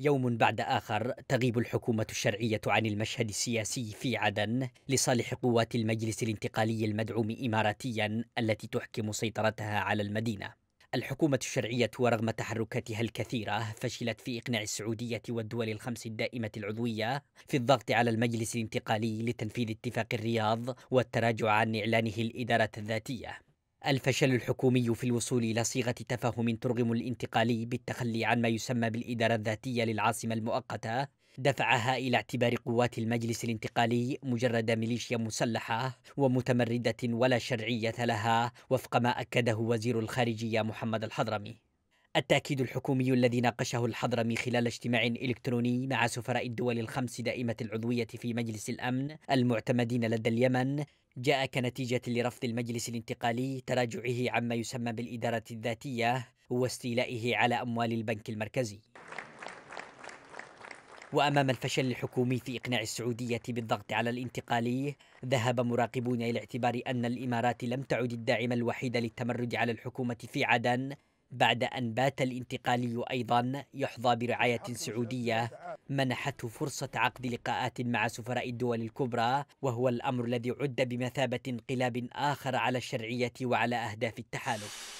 يوم بعد آخر تغيب الحكومة الشرعية عن المشهد السياسي في عدن لصالح قوات المجلس الانتقالي المدعوم إماراتيا التي تحكم سيطرتها على المدينة الحكومة الشرعية ورغم تحركاتها الكثيرة فشلت في إقناع السعودية والدول الخمس الدائمة العضوية في الضغط على المجلس الانتقالي لتنفيذ اتفاق الرياض والتراجع عن إعلانه الإدارة الذاتية الفشل الحكومي في الوصول إلى صيغة تفاهم ترغم الانتقالي بالتخلي عن ما يسمى بالإدارة الذاتية للعاصمة المؤقتة دفعها إلى اعتبار قوات المجلس الانتقالي مجرد ميليشيا مسلحة ومتمردة ولا شرعية لها وفق ما أكده وزير الخارجية محمد الحضرمي التأكيد الحكومي الذي ناقشه الحضرمي خلال اجتماع إلكتروني مع سفراء الدول الخمس دائمة العضوية في مجلس الأمن المعتمدين لدى اليمن جاء كنتيجة لرفض المجلس الانتقالي تراجعه عما يسمى بالإدارة الذاتية واستيلائه على أموال البنك المركزي وأمام الفشل الحكومي في إقناع السعودية بالضغط على الانتقالي ذهب مراقبون إلى اعتبار أن الإمارات لم تعد الداعم الوحيد للتمرد على الحكومة في عدن بعد أن بات الانتقالي أيضا يحظى برعاية سعودية منحته فرصة عقد لقاءات مع سفراء الدول الكبرى وهو الأمر الذي عد بمثابة انقلاب آخر على الشرعية وعلى أهداف التحالف